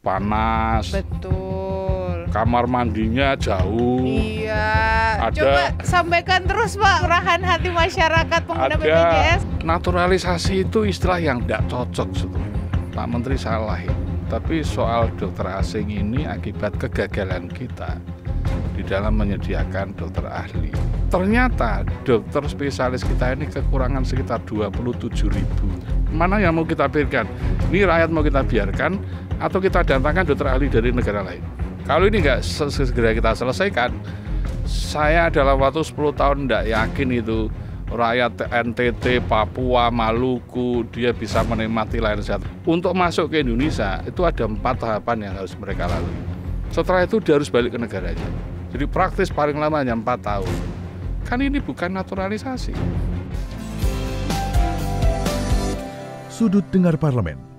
panas. Betul. Kamar mandinya jauh. Iya. Ada, Coba sampaikan terus Pak urahan hati masyarakat pengguna ada, BPJS. Naturalisasi itu istilah yang tidak cocok sebetulnya. Pak Menteri salah ya. Tapi soal dokter asing ini akibat kegagalan kita di dalam menyediakan dokter ahli. Ternyata dokter spesialis kita ini kekurangan sekitar 27 ribu. Mana yang mau kita pikirkan? Ini rakyat mau kita biarkan atau kita datangkan dokter ahli dari negara lain. Kalau ini nggak segera kita selesaikan, saya dalam waktu 10 tahun nggak yakin itu rakyat NTT, Papua, Maluku, dia bisa menikmati layanan sehat. Untuk masuk ke Indonesia, itu ada empat tahapan yang harus mereka lalui. Setelah itu dia harus balik ke negaranya. Jadi praktis paling lama hanya empat tahun. Kan ini bukan naturalisasi. Sudut Dengar Parlemen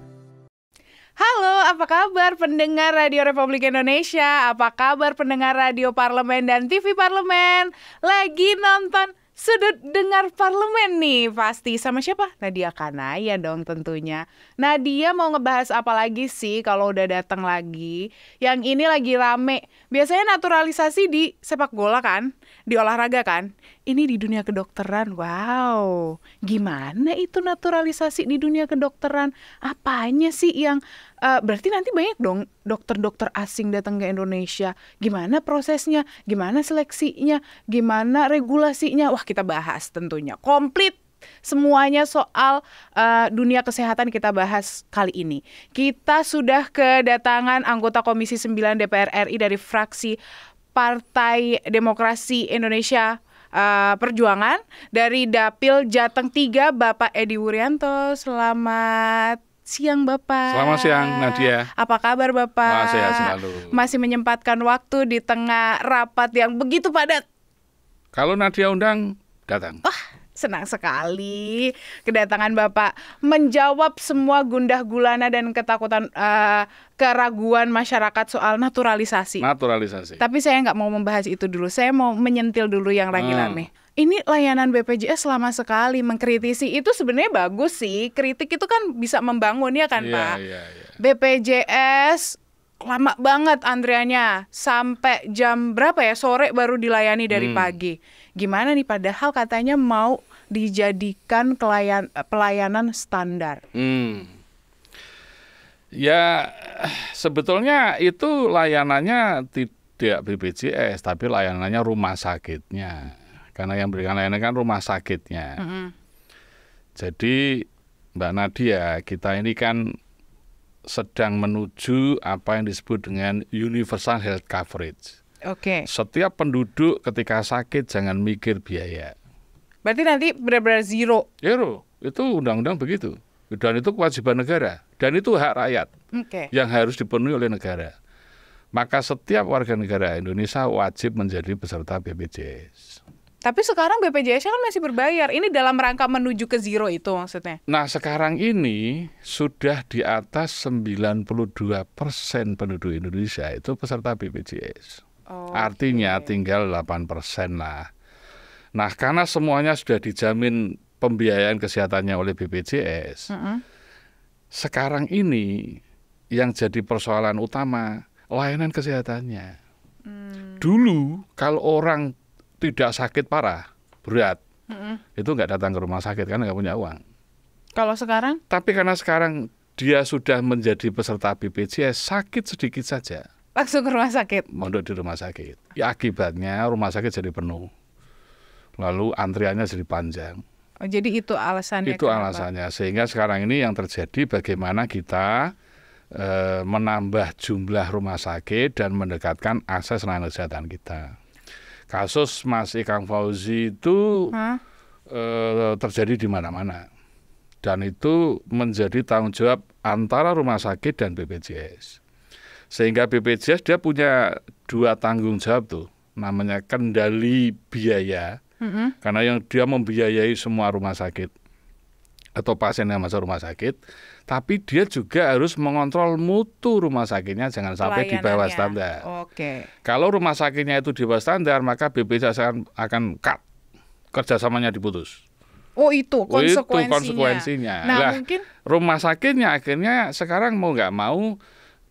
apa kabar pendengar Radio Republik Indonesia? Apa kabar pendengar Radio Parlemen dan TV Parlemen? Lagi nonton sudut dengar parlemen nih pasti sama siapa Nadia Kanaya dong tentunya Nadia mau ngebahas apa lagi sih kalau udah datang lagi yang ini lagi rame biasanya naturalisasi di sepak bola kan di olahraga kan ini di dunia kedokteran wow gimana itu naturalisasi di dunia kedokteran apanya sih yang uh, berarti nanti banyak dong dokter-dokter asing datang ke Indonesia. Gimana prosesnya? Gimana seleksinya? Gimana regulasinya? Wah, kita bahas tentunya. Komplit semuanya soal uh, dunia kesehatan kita bahas kali ini. Kita sudah kedatangan anggota Komisi 9 DPR RI dari fraksi Partai Demokrasi Indonesia uh, Perjuangan dari Dapil Jateng 3 Bapak Edi Wuryanto. Selamat siang Bapak. Selamat siang Nadia. Apa kabar Bapak? Masih sehat selalu. Masih menyempatkan waktu di tengah rapat yang begitu padat. Kalau Nadia undang, datang. Oh, senang sekali kedatangan Bapak menjawab semua gundah gulana dan ketakutan uh, keraguan masyarakat soal naturalisasi. Naturalisasi. Tapi saya nggak mau membahas itu dulu. Saya mau menyentil dulu yang lagi hmm. rame ini layanan BPJS selama sekali mengkritisi itu sebenarnya bagus sih. Kritik itu kan bisa membangun ya kan, yeah, Pak. Yeah, yeah. BPJS lama banget antriannya sampai jam berapa ya sore baru dilayani dari hmm. pagi. Gimana nih padahal katanya mau dijadikan kelayan, eh, pelayanan standar. Hmm. Ya sebetulnya itu layanannya tidak BPJS tapi layanannya rumah sakitnya karena yang berikan layanan kan rumah sakitnya. Mm -hmm. Jadi Mbak Nadia, kita ini kan sedang menuju apa yang disebut dengan universal health coverage. Oke. Okay. Setiap penduduk ketika sakit jangan mikir biaya. Berarti nanti benar-benar zero. Zero. Iya, itu undang-undang begitu. Dan itu kewajiban negara. Dan itu hak rakyat. Okay. Yang harus dipenuhi oleh negara. Maka setiap warga negara Indonesia wajib menjadi peserta BPJS. Tapi sekarang BPJS kan masih berbayar. Ini dalam rangka menuju ke zero itu maksudnya. Nah, sekarang ini sudah di atas 92% penduduk Indonesia itu peserta BPJS. Oh, Artinya okay. tinggal 8% lah. Nah, karena semuanya sudah dijamin pembiayaan kesehatannya oleh BPJS. Mm -hmm. Sekarang ini yang jadi persoalan utama layanan kesehatannya. Hmm. Dulu kalau orang tidak sakit parah, berat, mm -hmm. itu nggak datang ke rumah sakit kan nggak punya uang. Kalau sekarang? Tapi karena sekarang dia sudah menjadi peserta BPJS, ya sakit sedikit saja. Langsung ke rumah sakit? Mondok di rumah sakit. Ya akibatnya rumah sakit jadi penuh. Lalu antriannya jadi panjang. Oh, jadi itu alasannya? Itu kenapa? alasannya. Sehingga sekarang ini yang terjadi bagaimana kita eh, menambah jumlah rumah sakit dan mendekatkan akses layanan kesehatan kita kasus Mas Ikang Fauzi itu huh? Eh, terjadi di mana-mana dan itu menjadi tanggung jawab antara rumah sakit dan BPJS. Sehingga BPJS dia punya dua tanggung jawab tuh, namanya kendali biaya, mm-hmm. karena yang dia membiayai semua rumah sakit atau pasien yang masuk rumah sakit, tapi dia juga harus mengontrol mutu rumah sakitnya jangan sampai di bawah standar. Oke. Kalau rumah sakitnya itu di bawah standar, maka BPJS akan akan cut kerjasamanya diputus. Oh itu oh, konsekuensinya. Itu konsekuensinya. Nah, lah, mungkin rumah sakitnya akhirnya sekarang mau nggak mau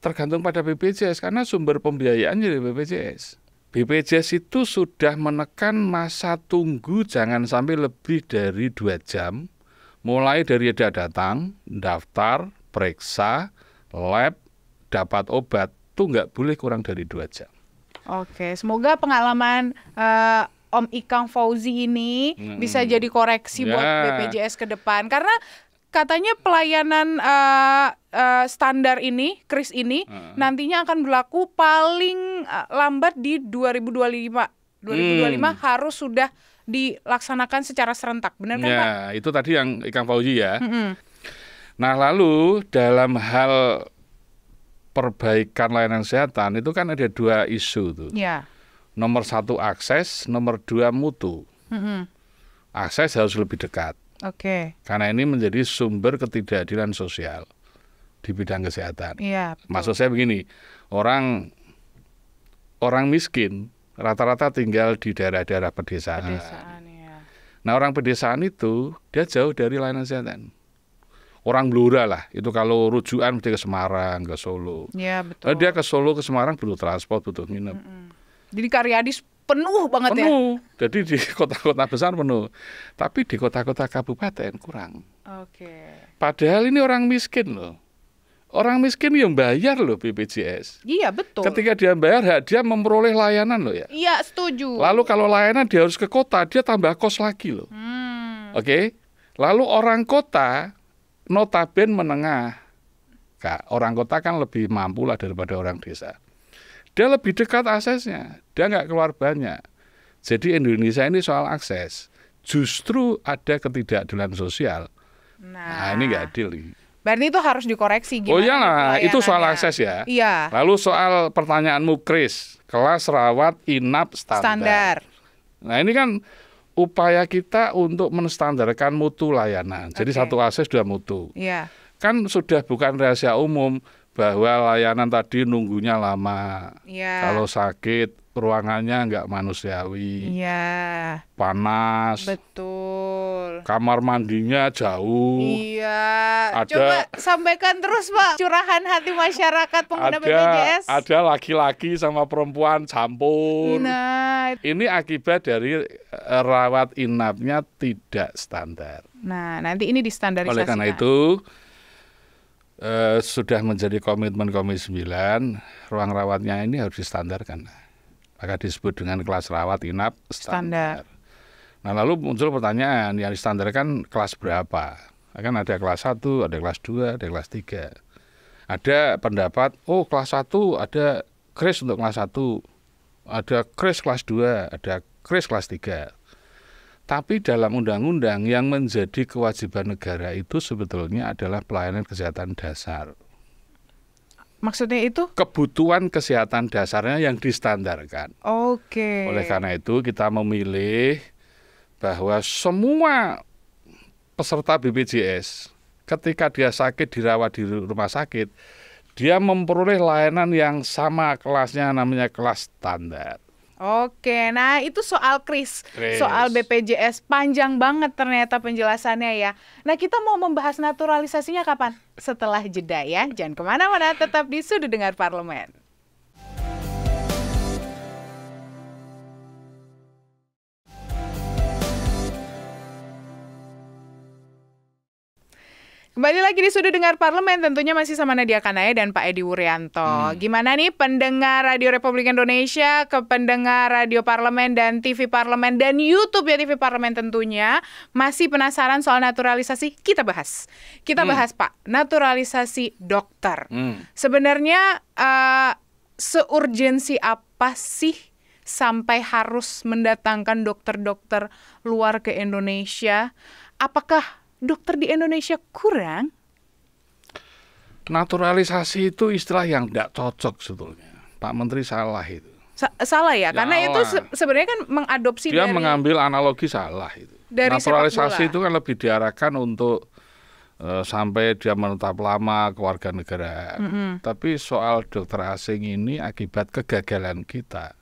tergantung pada BPJS karena sumber pembiayaan dari BPJS. BPJS itu sudah menekan masa tunggu jangan sampai lebih dari dua jam Mulai dari dia datang, daftar, periksa, lab, dapat obat, tuh nggak boleh kurang dari dua jam. Oke, semoga pengalaman uh, Om Ikang Fauzi ini hmm. bisa jadi koreksi ya. buat BPJS ke depan karena katanya pelayanan uh, uh, standar ini, kris ini uh. nantinya akan berlaku paling lambat di 2025. 2025 hmm. harus sudah dilaksanakan secara serentak, benar kan ya, Pak? itu tadi yang ikan Fauzi ya. Mm -hmm. Nah, lalu dalam hal perbaikan layanan kesehatan itu kan ada dua isu tuh. Ya. Nomor satu akses, nomor dua mutu. Mm -hmm. Akses harus lebih dekat. Oke. Okay. Karena ini menjadi sumber ketidakadilan sosial di bidang kesehatan. Iya. Maksud saya begini, orang orang miskin rata-rata tinggal di daerah-daerah pedesaan. pedesaan ya. Nah orang pedesaan itu dia jauh dari layanan kesehatan. Orang Blora lah, itu kalau rujukan dia ke Semarang, ke Solo. Ya, betul. Nah, dia ke Solo, ke Semarang butuh transport, butuh minum. Mm -hmm. Jadi karyadi penuh banget penuh. ya? Penuh, jadi di kota-kota besar penuh. Tapi di kota-kota kabupaten kurang. Oke. Okay. Padahal ini orang miskin loh Orang miskin yang bayar loh BPJS. Iya betul. Ketika dia bayar ya, dia memperoleh layanan loh ya. Iya setuju. Lalu kalau layanan dia harus ke kota dia tambah kos lagi loh. Hmm. Oke. Lalu orang kota notaben menengah. Kak, orang kota kan lebih mampu lah daripada orang desa. Dia lebih dekat aksesnya. Dia nggak keluar banyak. Jadi Indonesia ini soal akses. Justru ada ketidakadilan sosial. Nah, nah ini nggak nah. adil. Nih. Berarti itu harus dikoreksi gitu Oh iyalah, itu soal akses ya. Iya. Lalu soal pertanyaanmu Kris, kelas rawat inap standar. standar. Nah, ini kan upaya kita untuk menstandarkan mutu layanan. Jadi okay. satu akses dua mutu. Iya. Kan sudah bukan rahasia umum bahwa layanan tadi nunggunya lama. Iya. Kalau sakit ruangannya nggak manusiawi. Iya. Panas. Betul. Kamar mandinya jauh. Iya. Ada, Coba sampaikan terus Pak curahan hati masyarakat pengguna ada, BPJS. Ada laki-laki sama perempuan campur. Nah, ini akibat dari e, rawat inapnya tidak standar. Nah, nanti ini di standar. Oleh karena itu Uh, sudah menjadi komitmen Komisi 9, ruang rawatnya ini harus distandarkan maka disebut dengan kelas rawat inap standar. standar. Nah, lalu muncul pertanyaan yang standar kan kelas berapa? Akan ada kelas 1, ada kelas 2, ada kelas 3. Ada pendapat, oh kelas 1 ada kris untuk kelas 1, ada kris kelas 2, ada kris kelas 3. Tapi dalam undang-undang yang menjadi kewajiban negara itu sebetulnya adalah pelayanan kesehatan dasar. Maksudnya itu? Kebutuhan kesehatan dasarnya yang distandarkan. Oke. Okay. Oleh karena itu kita memilih bahwa semua peserta BPJS ketika dia sakit dirawat di rumah sakit, dia memperoleh layanan yang sama kelasnya namanya kelas standar. Oke, nah itu soal Kris, soal BPJS panjang banget ternyata penjelasannya ya. Nah kita mau membahas naturalisasinya kapan? Setelah jeda ya, jangan kemana-mana, tetap di sudut dengar parlemen. Kembali lagi di Sudut Dengar Parlemen tentunya masih sama Nadia Kanaya dan Pak Edi Wuryanto. Hmm. Gimana nih pendengar Radio Republik Indonesia ke pendengar Radio Parlemen dan TV Parlemen dan YouTube ya TV Parlemen tentunya masih penasaran soal naturalisasi? Kita bahas. Kita hmm. bahas Pak, naturalisasi dokter. Hmm. Sebenarnya uh, seurgensi apa sih sampai harus mendatangkan dokter-dokter luar ke Indonesia? Apakah dokter di Indonesia kurang? Naturalisasi itu istilah yang tidak cocok sebetulnya. Pak Menteri salah itu. Sa salah ya, karena itu se sebenarnya kan mengadopsi Dia dari... mengambil analogi salah itu. Dari Naturalisasi itu kan lebih diarahkan untuk eh, sampai dia menetap lama warga negara. Mm -hmm. Tapi soal dokter asing ini akibat kegagalan kita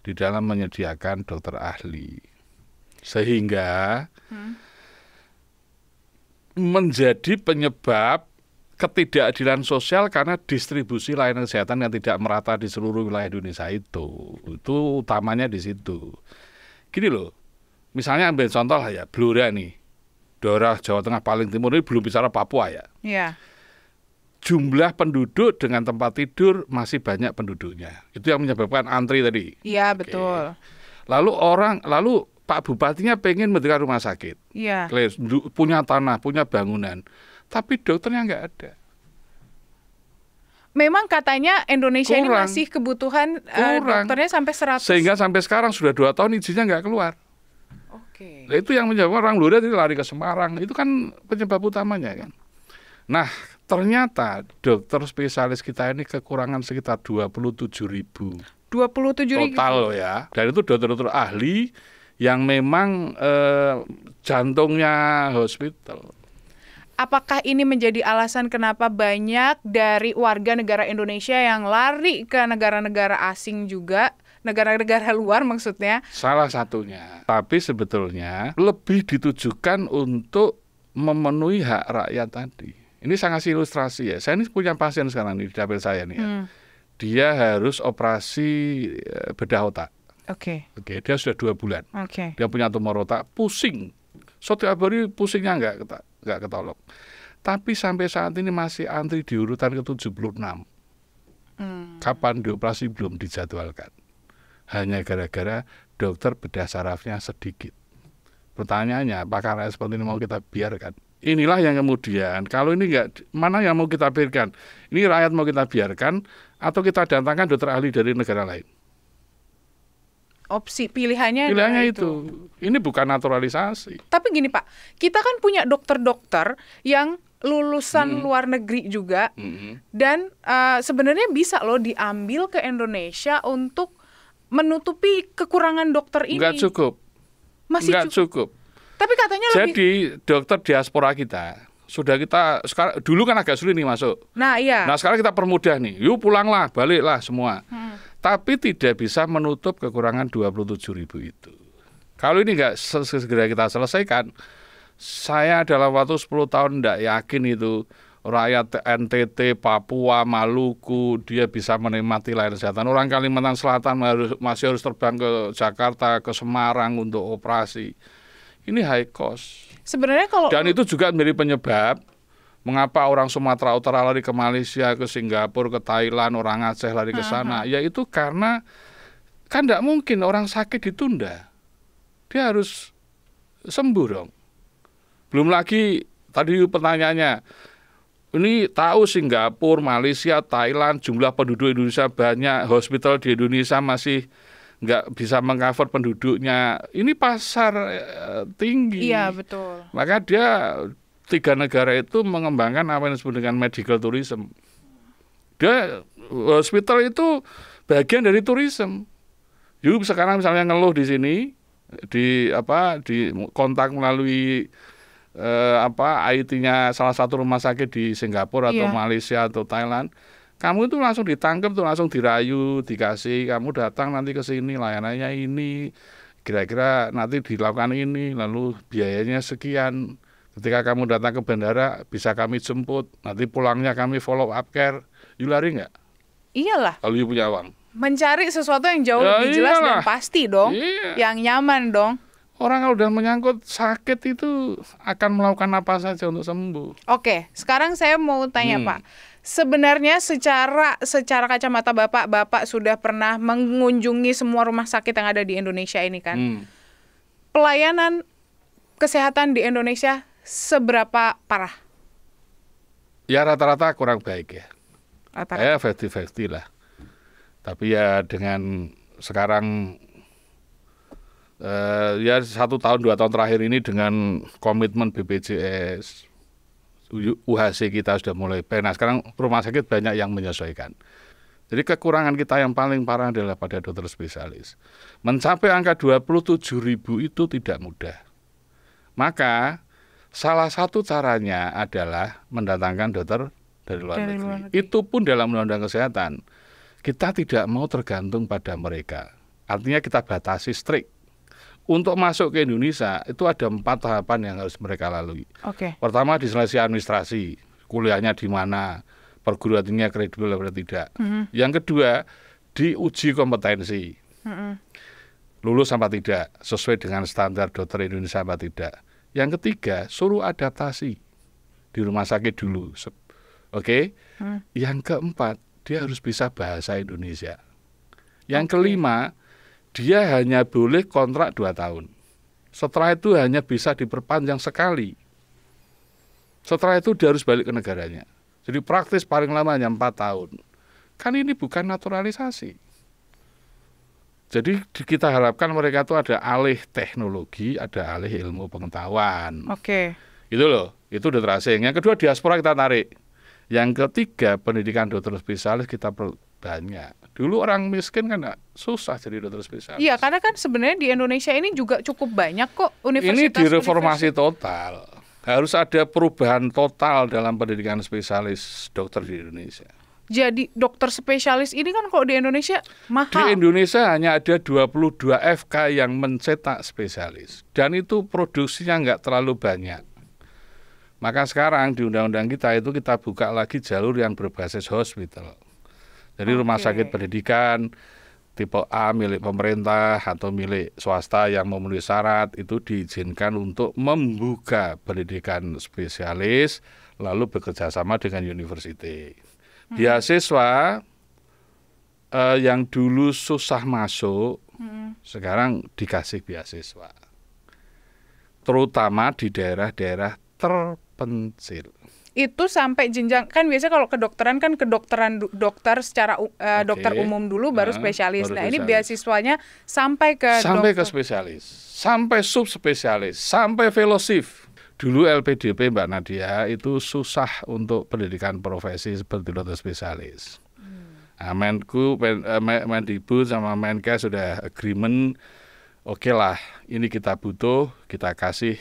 di dalam menyediakan dokter ahli. Sehingga hmm menjadi penyebab ketidakadilan sosial karena distribusi layanan kesehatan yang tidak merata di seluruh wilayah Indonesia itu. Itu utamanya di situ. Gini loh, misalnya ambil contoh lah ya, Blora nih, daerah Jawa Tengah paling timur ini belum bicara Papua ya. Iya. Jumlah penduduk dengan tempat tidur masih banyak penduduknya. Itu yang menyebabkan antri tadi. Iya, betul. Lalu orang, lalu Pak Bupatinya pengen mendirikan rumah sakit, Iya. Clear, punya tanah, punya bangunan, tapi dokternya nggak ada. Memang katanya Indonesia kurang, ini masih kebutuhan eh, kurang. Uh, dokternya sampai 100. Sehingga sampai sekarang sudah dua tahun izinnya nggak keluar. Oke. Okay. itu yang menyebabkan orang Lurah itu lari ke Semarang. Itu kan penyebab utamanya kan. Nah, ternyata dokter spesialis kita ini kekurangan sekitar dua puluh tujuh ribu. Dua 27 ribu. Total loh ya. Dan itu dokter-dokter ahli yang memang eh, jantungnya hospital. Apakah ini menjadi alasan kenapa banyak dari warga negara Indonesia yang lari ke negara-negara asing juga? negara-negara luar maksudnya? Salah satunya. Tapi sebetulnya lebih ditujukan untuk memenuhi hak rakyat tadi. Ini sangat ilustrasi ya. Saya ini punya pasien sekarang di dapil saya nih ya. Hmm. Dia harus operasi eh, bedah otak. Oke. Okay. Oke, okay, dia sudah dua bulan. Oke. Okay. Dia punya tumor otak, pusing. Setiap hari pusingnya enggak, enggak nggak Tapi sampai saat ini masih antri di urutan ke-76. Hmm. Kapan dioperasi belum dijadwalkan. Hanya gara-gara dokter bedah sarafnya sedikit. Pertanyaannya, apakah hal seperti ini mau kita biarkan? Inilah yang kemudian, kalau ini enggak, mana yang mau kita biarkan? Ini rakyat mau kita biarkan atau kita datangkan dokter ahli dari negara lain? opsi pilihannya pilihannya itu. itu ini bukan naturalisasi tapi gini pak kita kan punya dokter-dokter yang lulusan hmm. luar negeri juga hmm. dan uh, sebenarnya bisa loh diambil ke Indonesia untuk menutupi kekurangan dokter ini nggak cukup masih nggak cukup. cukup tapi katanya jadi lebih... dokter diaspora kita sudah kita sekarang dulu kan agak sulit nih masuk. Nah iya. Nah sekarang kita permudah nih, yuk pulanglah, baliklah semua. Hmm tapi tidak bisa menutup kekurangan 27 ribu itu. Kalau ini nggak segera kita selesaikan, saya dalam waktu 10 tahun tidak yakin itu rakyat NTT, Papua, Maluku, dia bisa menikmati layanan kesehatan. Orang Kalimantan Selatan masih harus terbang ke Jakarta, ke Semarang untuk operasi. Ini high cost. Sebenarnya kalau dan itu juga menjadi penyebab Mengapa orang Sumatera Utara lari ke Malaysia, ke Singapura, ke Thailand, orang Aceh lari ke sana? Uh-huh. Yaitu karena kan tidak mungkin orang sakit ditunda. Dia harus sembuh dong. Belum lagi tadi pertanyaannya, ini tahu Singapura, Malaysia, Thailand, jumlah penduduk Indonesia banyak, hospital di Indonesia masih nggak bisa mengcover penduduknya. Ini pasar eh, tinggi. Iya betul. Maka dia tiga negara itu mengembangkan apa yang disebut dengan medical tourism. Dia eh, hospital itu bagian dari tourism. Yuk sekarang misalnya ngeluh di sini di apa di kontak melalui eh, apa IT-nya salah satu rumah sakit di Singapura atau yeah. Malaysia atau Thailand kamu itu langsung ditangkap tuh langsung dirayu dikasih kamu datang nanti ke sini layanannya ini kira-kira nanti dilakukan ini lalu biayanya sekian Ketika kamu datang ke bandara, bisa kami jemput. Nanti pulangnya kami follow up care. You lari nggak? Iyalah. Kalau you punya uang. Mencari sesuatu yang jauh ya, lebih jelas iyalah. dan pasti dong. Iya. Yang nyaman dong. Orang kalau udah menyangkut sakit itu akan melakukan apa saja untuk sembuh. Oke, sekarang saya mau tanya hmm. Pak sebenarnya secara secara kacamata bapak bapak sudah pernah mengunjungi semua rumah sakit yang ada di Indonesia ini kan hmm. pelayanan kesehatan di Indonesia seberapa parah? Ya rata-rata kurang baik ya. Rata -rata. Ya festi-festi lah. Tapi ya dengan sekarang eh, ya satu tahun dua tahun terakhir ini dengan komitmen BPJS UHC kita sudah mulai Nah sekarang rumah sakit banyak yang menyesuaikan. Jadi kekurangan kita yang paling parah adalah pada dokter spesialis. Mencapai angka 27 ribu itu tidak mudah. Maka Salah satu caranya adalah mendatangkan dokter dari luar, dari negeri. luar Itu pun dalam undang-undang kesehatan. Kita tidak mau tergantung pada mereka. Artinya kita batasi strik. Untuk masuk ke Indonesia itu ada empat tahapan yang harus mereka lalui. Okay. Pertama diseleksi administrasi, kuliahnya di mana, perguruan tingginya kredibel atau tidak. Mm -hmm. Yang kedua diuji kompetensi, mm -hmm. lulus apa tidak, sesuai dengan standar dokter Indonesia apa tidak. Yang ketiga, suruh adaptasi di rumah sakit dulu. Oke. Okay? Hmm. Yang keempat, dia harus bisa bahasa Indonesia. Yang okay. kelima, dia hanya boleh kontrak dua tahun. Setelah itu hanya bisa diperpanjang sekali. Setelah itu dia harus balik ke negaranya. Jadi praktis paling lama hanya empat tahun. Kan ini bukan naturalisasi. Jadi kita harapkan mereka itu ada alih teknologi, ada alih ilmu pengetahuan. Oke. Okay. Itu loh, itu udah terasing. Yang kedua diaspora kita tarik. Yang ketiga pendidikan dokter spesialis kita banyak. Dulu orang miskin kan susah jadi dokter spesialis. Iya, karena kan sebenarnya di Indonesia ini juga cukup banyak kok universitas. Ini direformasi total. Harus ada perubahan total dalam pendidikan spesialis dokter di Indonesia jadi dokter spesialis ini kan kok di Indonesia mahal. Di Indonesia hanya ada 22 FK yang mencetak spesialis dan itu produksinya nggak terlalu banyak. Maka sekarang di undang-undang kita itu kita buka lagi jalur yang berbasis hospital. Jadi okay. rumah sakit pendidikan tipe A milik pemerintah atau milik swasta yang memenuhi syarat itu diizinkan untuk membuka pendidikan spesialis lalu bekerjasama dengan universitas hmm. beasiswa uh, eh, yang dulu susah masuk hmm. sekarang dikasih beasiswa terutama di daerah-daerah terpencil itu sampai jenjang kan biasanya kalau kedokteran kan kedokteran dokter secara uh, eh, okay. dokter umum dulu baru nah, spesialis. Baru nah, spesialis. ini beasiswanya sampai ke sampai dokter. ke spesialis, sampai subspesialis, sampai fellowship. Dulu LPDP Mbak Nadia itu susah untuk pendidikan profesi seperti dokter spesialis. Hmm. Nah, Menku, men, eh, sama Menkes sudah agreement, oke okay lah, ini kita butuh, kita kasih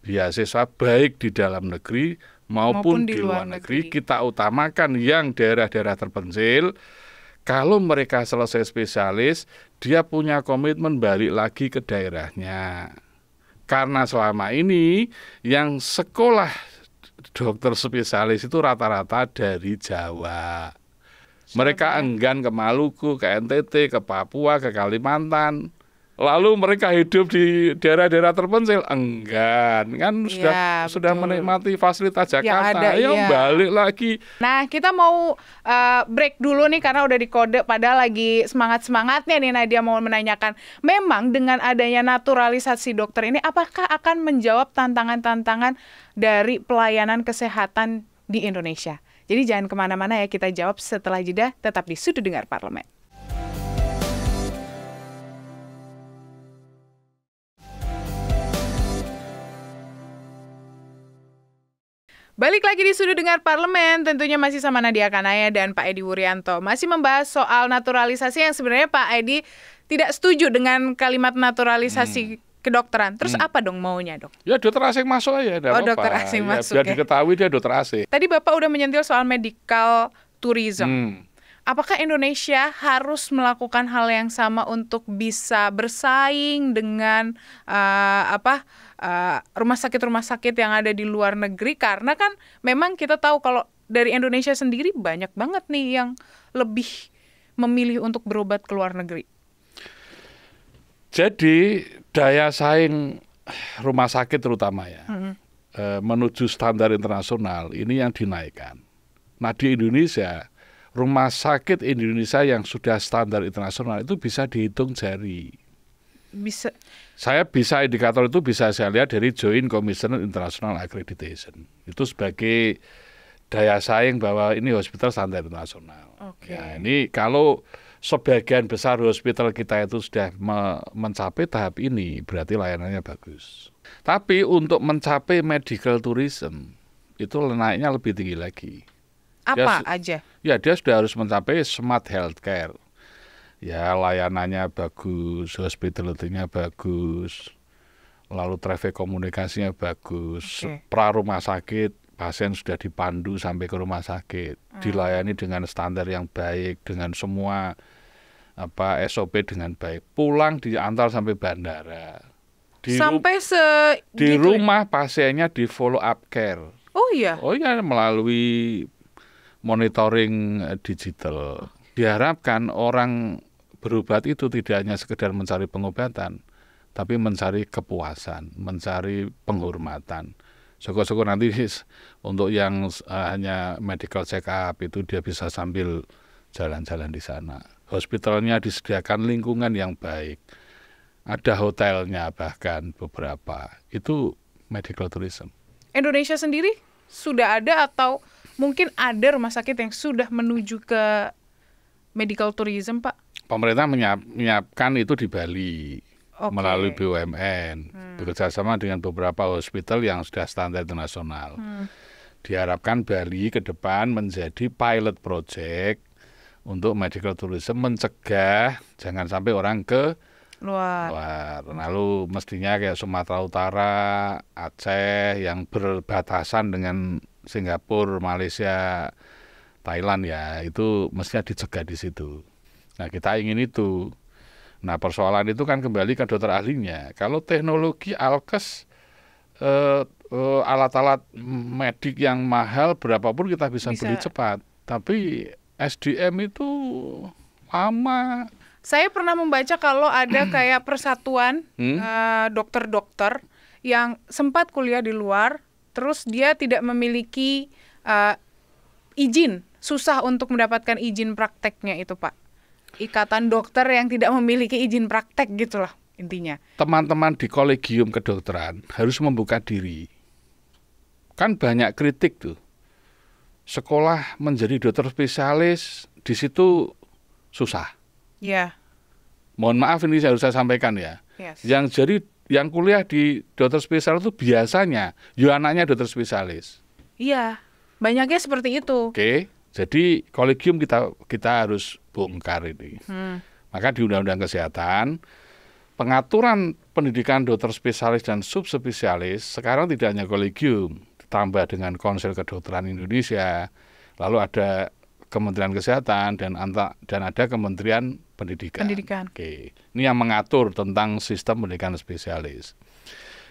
beasiswa baik di dalam negeri maupun, maupun di, di luar negeri. negeri. Kita utamakan yang daerah-daerah terpencil. Kalau mereka selesai spesialis, dia punya komitmen balik lagi ke daerahnya karena selama ini yang sekolah dokter spesialis itu rata-rata dari Jawa. Mereka enggan ke Maluku, ke NTT, ke Papua, ke Kalimantan. Lalu mereka hidup di daerah-daerah terpencil, enggan kan iya, sudah ya, sudah menikmati fasilitas ya, Jakarta. Yang ada, Ayo ya. balik lagi. Nah, kita mau uh, break dulu nih karena udah dikode pada lagi semangat-semangatnya nih Nadia mau menanyakan, memang dengan adanya naturalisasi dokter ini apakah akan menjawab tantangan-tantangan dari pelayanan kesehatan di Indonesia? Jadi jangan kemana-mana ya, kita jawab setelah jeda tetap di Sudut Dengar Parlemen. Balik lagi di sudut dengar parlemen, tentunya masih sama Nadia Kanaya dan Pak Edi Wuryanto. Masih membahas soal naturalisasi yang sebenarnya Pak Edi tidak setuju dengan kalimat naturalisasi hmm kedokteran. Terus hmm. apa dong maunya dok? Ya dokter asing masuk aja. Oh dokter asing ya, masuk. Biar ya. diketahui dia dokter asing. Tadi bapak udah menyentil soal medical tourism. Hmm apakah Indonesia harus melakukan hal yang sama untuk bisa bersaing dengan uh, apa uh, rumah sakit-rumah sakit yang ada di luar negeri karena kan memang kita tahu kalau dari Indonesia sendiri banyak banget nih yang lebih memilih untuk berobat ke luar negeri. Jadi daya saing rumah sakit terutama ya hmm. menuju standar internasional ini yang dinaikkan. Nah di Indonesia rumah sakit Indonesia yang sudah standar internasional itu bisa dihitung jari. Bisa. Saya bisa indikator itu bisa saya lihat dari join Commission International Accreditation. Itu sebagai daya saing bahwa ini hospital standar internasional. Okay. Ya, ini kalau sebagian besar hospital kita itu sudah me mencapai tahap ini, berarti layanannya bagus. Tapi untuk mencapai medical tourism itu naiknya lebih tinggi lagi. Apa dia, aja? Ya, dia sudah harus mencapai smart healthcare. Ya, layanannya bagus, hospitality-nya bagus, lalu traffic komunikasinya bagus, okay. pra rumah sakit pasien sudah dipandu sampai ke rumah sakit, hmm. dilayani dengan standar yang baik, dengan semua apa SOP dengan baik, pulang diantar sampai bandara. Di sampai se di gitu. Ya? rumah pasiennya di follow up care. Oh iya. Oh iya melalui monitoring eh, digital. Diharapkan orang berobat itu tidak hanya sekedar mencari pengobatan, tapi mencari kepuasan, mencari penghormatan. Soko-soko nanti untuk yang eh, hanya medical check up itu dia bisa sambil jalan-jalan di sana. Hospitalnya disediakan lingkungan yang baik. Ada hotelnya bahkan beberapa. Itu medical tourism. Indonesia sendiri sudah ada atau mungkin ada rumah sakit yang sudah menuju ke medical tourism, Pak? Pemerintah menyiap, menyiapkan itu di Bali okay. melalui BUMN, hmm. bekerjasama dengan beberapa hospital yang sudah standar internasional. Hmm. Diharapkan Bali ke depan menjadi pilot project untuk medical tourism mencegah jangan sampai orang ke luar. luar. Lalu mestinya kayak Sumatera Utara, Aceh yang berbatasan dengan Singapura, Malaysia, Thailand ya itu mestinya dicegah di situ. Nah kita ingin itu. Nah persoalan itu kan kembali ke dokter ahlinya. Kalau teknologi alkes eh, eh, alat-alat medik yang mahal berapapun kita bisa, bisa beli cepat. Tapi SDM itu lama. Saya pernah membaca kalau ada kayak persatuan dokter-dokter hmm? eh, dokter-dokter yang sempat kuliah di luar Terus dia tidak memiliki uh, izin, susah untuk mendapatkan izin prakteknya itu, Pak. Ikatan dokter yang tidak memiliki izin praktek gitulah intinya. Teman-teman di kolegium kedokteran harus membuka diri. Kan banyak kritik tuh. Sekolah menjadi dokter spesialis di situ susah. Iya. Yeah. Mohon maaf ini harus saya sampaikan ya. Yes. Yang jadi yang kuliah di dokter spesial itu biasanya yo anaknya dokter spesialis. Iya, banyaknya seperti itu. Oke, jadi kolegium kita kita harus bongkar ini. Hmm. Maka di Undang-Undang Kesehatan pengaturan pendidikan dokter spesialis dan subspesialis sekarang tidak hanya kolegium, ditambah dengan Konsil Kedokteran Indonesia, lalu ada Kementerian Kesehatan dan dan ada Kementerian pendidikan. pendidikan. Oke. Ini yang mengatur tentang sistem pendidikan spesialis.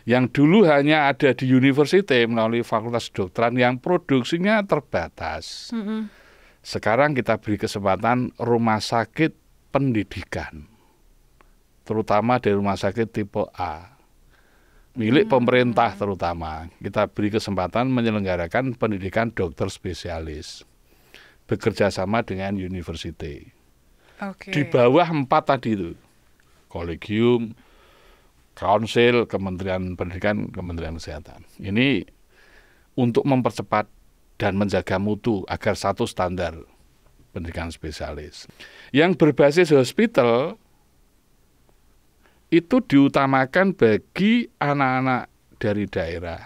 Yang dulu hanya ada di universitas melalui fakultas dokteran yang produksinya terbatas. Mm -hmm. Sekarang kita beri kesempatan rumah sakit pendidikan. Terutama di rumah sakit tipe A. Milik mm -hmm. pemerintah terutama. Kita beri kesempatan menyelenggarakan pendidikan dokter spesialis. Bekerja sama dengan universitas Okay. Di bawah empat tadi itu. Kolegium, konsil Kementerian Pendidikan, Kementerian Kesehatan. Ini untuk mempercepat dan menjaga mutu agar satu standar pendidikan spesialis. Yang berbasis hospital itu diutamakan bagi anak-anak dari daerah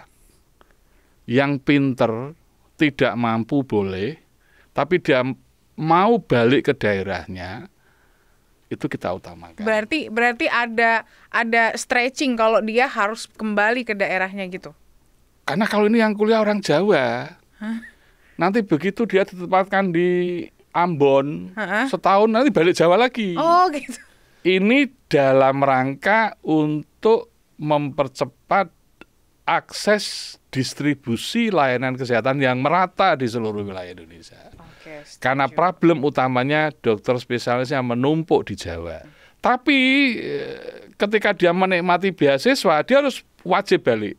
yang pinter, tidak mampu boleh, tapi dia mau balik ke daerahnya itu kita utamakan. Berarti berarti ada ada stretching kalau dia harus kembali ke daerahnya gitu. Karena kalau ini yang kuliah orang Jawa, Hah? nanti begitu dia ditempatkan di Ambon Hah? setahun nanti balik Jawa lagi. Oh gitu. Ini dalam rangka untuk mempercepat akses distribusi layanan kesehatan yang merata di seluruh wilayah Indonesia. Karena problem utamanya dokter spesialis yang menumpuk di Jawa. Tapi eh, ketika dia menikmati beasiswa, dia harus wajib balik.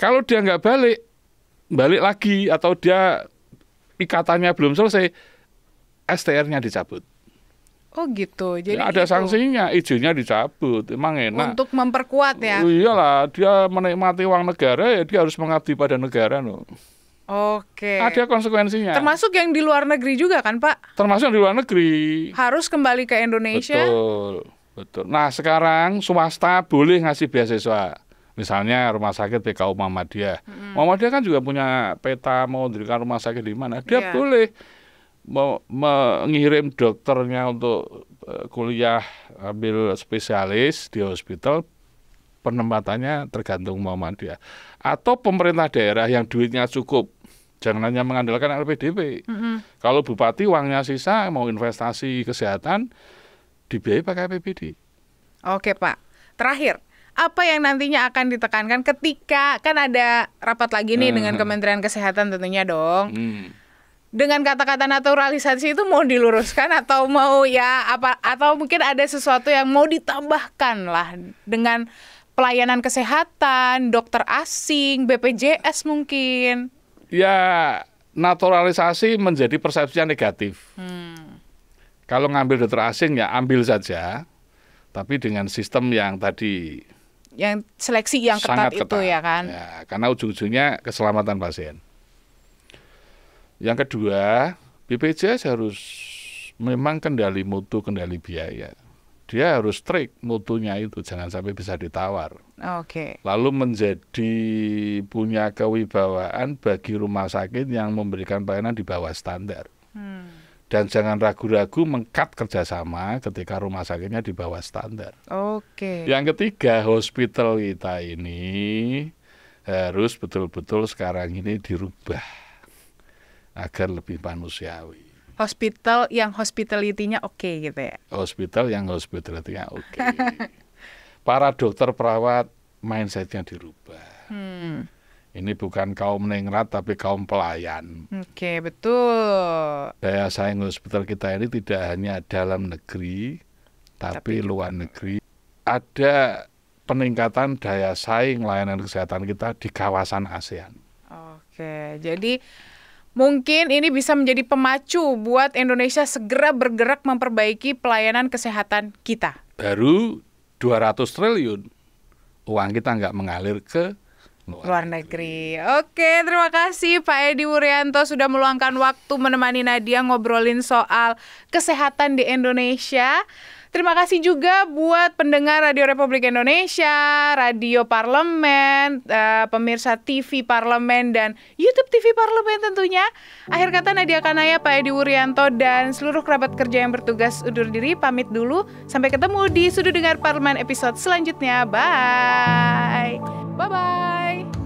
Kalau dia nggak balik, balik lagi atau dia ikatannya belum selesai, STR-nya dicabut. Oh gitu. Ya, Jadi ya, ada itu. sanksinya, izinnya dicabut. Emang enak. Untuk memperkuat ya. Iyalah, dia menikmati uang negara ya dia harus mengabdi pada negara loh. No. Oke. Ada konsekuensinya. Termasuk yang di luar negeri juga kan, Pak? Termasuk yang di luar negeri. Harus kembali ke Indonesia. Betul. Betul. Nah, sekarang swasta boleh ngasih beasiswa. Misalnya rumah sakit PKU Muhammadiyah. Hmm. Muhammadiyah kan juga punya peta mau mendirikan rumah sakit di mana. Dia yeah. boleh mengirim dokternya untuk e, kuliah ambil spesialis di hospital penempatannya tergantung Muhammadiyah atau pemerintah daerah yang duitnya cukup jangan hanya mengandalkan LPDP. Mm -hmm. Kalau bupati uangnya sisa mau investasi kesehatan dibiayai pakai APBD. Oke, Pak. Terakhir, apa yang nantinya akan ditekankan ketika kan ada rapat lagi nih hmm. dengan mm-hmm. Kementerian Kesehatan tentunya dong. Mm. Dengan kata-kata naturalisasi itu mau diluruskan atau mau ya apa atau mungkin ada sesuatu yang mau ditambahkan lah dengan pelayanan kesehatan, dokter asing, BPJS mungkin ya naturalisasi menjadi persepsi yang negatif. Hmm. Kalau ngambil dokter asing ya ambil saja, tapi dengan sistem yang tadi yang seleksi yang ketat, ketat itu ya kan. Ya, karena ujung-ujungnya keselamatan pasien. Yang kedua, BPJS harus memang kendali mutu, kendali biaya dia harus trik mutunya itu jangan sampai bisa ditawar. Oke. Okay. Lalu menjadi punya kewibawaan bagi rumah sakit yang memberikan pelayanan di bawah standar. Hmm. Dan jangan ragu-ragu mengkat kerjasama ketika rumah sakitnya di bawah standar. Oke. Okay. Yang ketiga hospital kita ini harus betul-betul sekarang ini dirubah agar lebih manusiawi hospital yang hospitality-nya oke okay, gitu ya. Hospital yang hospitality-nya oke. Okay. Para dokter perawat mindset-nya dirubah. Hmm. Ini bukan kaum ningrat tapi kaum pelayan. Oke, okay, betul. Daya saing hospital kita ini tidak hanya dalam negeri tapi, tapi luar negeri. Ada peningkatan daya saing layanan kesehatan kita di kawasan ASEAN. Oke, okay, jadi Mungkin ini bisa menjadi pemacu buat Indonesia segera bergerak memperbaiki pelayanan kesehatan kita. Baru 200 triliun uang kita nggak mengalir ke luar, luar negeri. negeri. Oke, terima kasih Pak Edi Wuryanto sudah meluangkan waktu menemani Nadia ngobrolin soal kesehatan di Indonesia. Terima kasih juga buat pendengar Radio Republik Indonesia, Radio Parlemen, eh, pemirsa TV Parlemen dan YouTube TV Parlemen tentunya. Akhir kata Nadia Kanaya, Pak Edi Wuryanto dan seluruh kerabat kerja yang bertugas undur diri pamit dulu. Sampai ketemu di Sudut Dengar Parlemen episode selanjutnya. Bye. Bye bye.